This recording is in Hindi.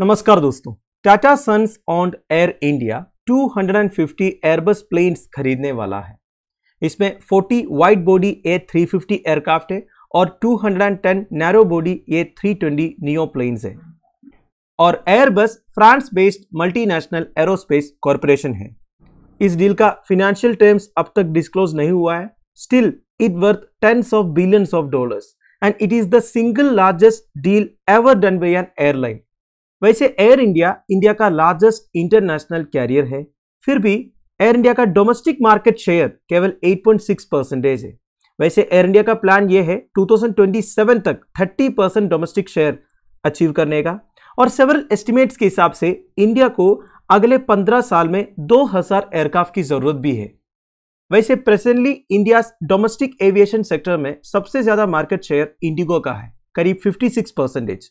नमस्कार दोस्तों Tata Sons on Air India 250 Airbus planes खरीदने वाला है इसमें 40 वाइट बॉडी ए 350 एयरक्राफ्ट है और 210 narrow body A 320 neo planes है और Airbus France based multinational aerospace corporation है इस डील का फिनेंशियल टर्म्स अब तक डिस्क्लोज नहीं हुआ है still it worth tens of billions of dollars and it is the single largest deal ever done by an airline वैसे एयर इंडिया इंडिया का लार्जेस्ट इंटरनेशनल कैरियर है फिर भी एयर इंडिया का डोमेस्टिक मार्केट शेयर केवल 8.6 परसेंटेज है वैसे एयर इंडिया का प्लान ये है 2027 तक 30 परसेंट डोमेस्टिक शेयर अचीव करने का और सेवरल एस्टिमेट्स के हिसाब से इंडिया को अगले 15 साल में 2000 एयरक्राफ्ट की जरूरत भी है वैसे presently India domestic aviation sector में सबसे ज्यादा मार्केट शेयर इंडिगो का है करीब फिफ्टी परसेंटेज